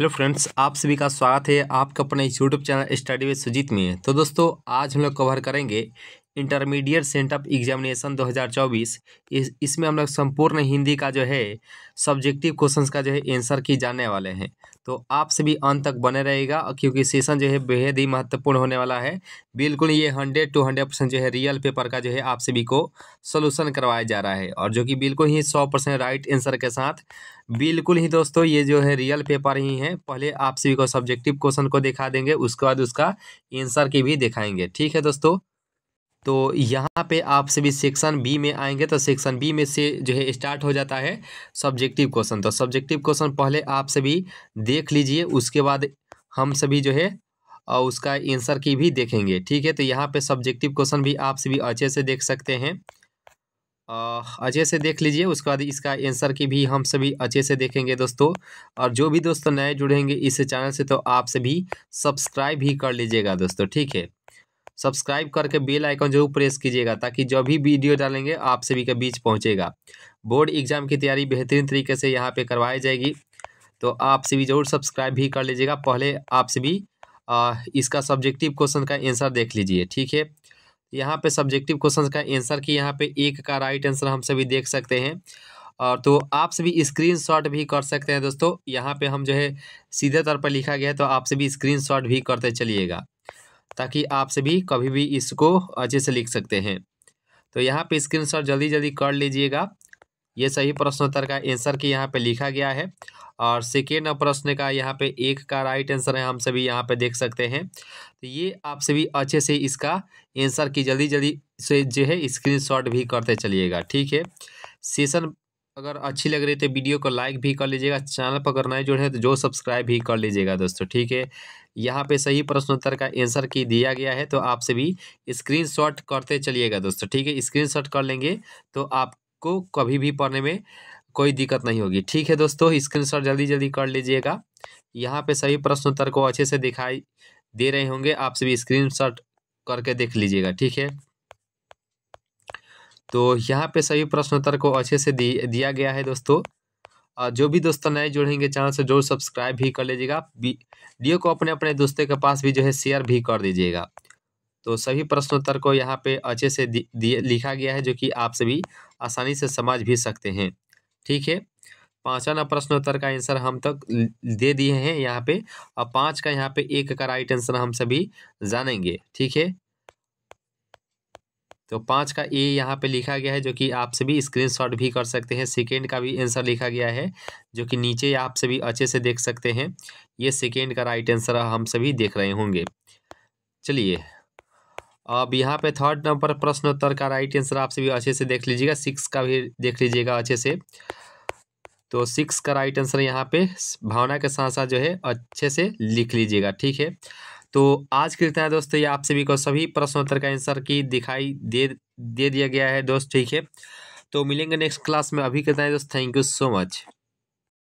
hello friends आप सभी का स्वागत है आपका अपने YouTube channel study with Sujeet में तो दोस्तों आज हम लोग कवर करेंगे इंटरमीडिएट सेंट ऑफ एग्जामिनेशन 2024 इस इसमें हम लोग संपूर्ण हिंदी का जो है सब्जेक्टिव क्वेश्चंस का जो है आंसर की जाने वाले हैं तो आप सभी अंत तक बने रहेगा क्योंकि सेशन जो है बेहद ही महत्वपूर्ण होने वाला है बिल्कुल ये हंड्रेड टू हंड्रेड परसेंट जो है रियल पेपर का जो है आप सभी को सोल्यूशन करवाया जा रहा है और जो कि बिल्कुल ही सौ परसेंट राइट आंसर के साथ बिल्कुल ही दोस्तों ये जो है रियल पेपर ही है पहले आप सभी को सब्जेक्टिव क्वेश्चन को दिखा देंगे उसके बाद उसका आंसर की भी दिखाएंगे ठीक है दोस्तों तो यहाँ पे आप सभी सेक्शन बी में आएंगे तो सेक्शन बी में से जो है स्टार्ट हो जाता है सब्जेक्टिव क्वेश्चन तो सब्जेक्टिव क्वेश्चन पहले आप सभी देख लीजिए उसके बाद हम सभी जो है और उसका आंसर की भी देखेंगे ठीक है तो यहाँ पे सब्जेक्टिव क्वेश्चन भी आप सभी अच्छे से देख सकते हैं अच्छे से देख लीजिए उसके बाद इसका आंसर की भी हम सभी अच्छे से देखेंगे दोस्तों और जो भी दोस्तों नए जुड़ेंगे इस चैनल से तो आप सभी सब्सक्राइब भी कर लीजिएगा दोस्तों ठीक है सब्सक्राइब करके बेल आइकन जरूर प्रेस कीजिएगा ताकि जब भी वीडियो डालेंगे आप सभी के बीच पहुंचेगा बोर्ड एग्जाम की तैयारी बेहतरीन तरीके से यहाँ पे करवाई जाएगी तो आप सभी जरूर सब्सक्राइब भी कर लीजिएगा पहले आप सभी इसका सब्जेक्टिव क्वेश्चन का आंसर देख लीजिए ठीक है यहाँ पे सब्जेक्टिव क्वेश्चन का आंसर की यहाँ पे एक का राइट आंसर हम सभी देख सकते हैं और तो आप सभी शॉट भी कर सकते हैं दोस्तों यहाँ पे हम जो है सीधे तौर पर लिखा गया है तो आप सभी शॉट भी करते चलिएगा ताकि आप सभी कभी भी इसको अच्छे से लिख सकते हैं तो यहाँ पे शॉट जल्दी जल्दी कर लीजिएगा ये सही प्रश्नोत्तर का आंसर की यहाँ पे लिखा गया है और सेकेंड प्रश्न का यहाँ पे एक का राइट आंसर है हम सभी यहाँ पे देख सकते हैं तो ये आप सभी अच्छे से इसका आंसर की जल्दी जल्दी से जो है स्क्रीनशॉट भी करते चलिएगा ठीक है सेशन अगर अच्छी लग रही तो वीडियो को लाइक भी कर लीजिएगा चैनल पर अगर नए जुड़े हैं तो जो सब्सक्राइब भी कर लीजिएगा दोस्तों ठीक है यहाँ पे सही प्रश्न उत्तर का आंसर की दिया गया है तो आपसे भी स्क्रीनशॉट करते चलिएगा दोस्तों ठीक है स्क्रीनशॉट कर लेंगे तो आपको कभी भी पढ़ने में कोई दिक्कत नहीं होगी ठीक है दोस्तों स्क्रीन जल्दी जल्दी कर लीजिएगा यहाँ पर सही प्रश्न उत्तर को अच्छे से दिखाई दे रहे होंगे आपसे भी स्क्रीन करके देख लीजिएगा ठीक है तो यहाँ पे सभी प्रश्नोत्तर को अच्छे से दि, दिया गया है दोस्तों जो भी दोस्तों नए जुड़ेंगे चैनल से जरूर सब्सक्राइब भी कर लीजिएगा वीडियो को अपने अपने दोस्तों के पास भी जो है शेयर भी कर दीजिएगा तो सभी प्रश्नोत्तर को यहाँ पे अच्छे से दि, दि, लिखा गया है जो कि आप सभी आसानी से समझ भी सकते हैं ठीक है पाँचवा प्रश्नोत्तर का आंसर हम तक दे दिए हैं यहाँ पे और पाँच का यहाँ पे एक का राइट आंसर हम सभी जानेंगे ठीक है तो पाँच का ए यहाँ पे लिखा गया है जो कि आप सभी स्क्रीनशॉट भी कर सकते हैं सेकेंड का भी आंसर लिखा गया है जो कि नीचे आप सभी अच्छे से देख सकते हैं ये सेकेंड का राइट आंसर हम सभी देख रहे होंगे चलिए अब यहाँ पे थर्ड नंबर प्रश्नोत्तर का राइट आंसर आप सभी अच्छे से देख लीजिएगा सिक्स का भी देख लीजिएगा अच्छे से तो सिक्स का राइट आंसर यहाँ पे भावना के साथ साथ जो है अच्छे से लिख लीजिएगा ठीक है तो आज की रहता है दोस्तों ये आप सभी को सभी प्रश्नोत्तर का आंसर की दिखाई दे दे दिया गया है दोस्त ठीक है तो मिलेंगे नेक्स्ट क्लास में अभी कहते है दोस्त थैंक यू सो मच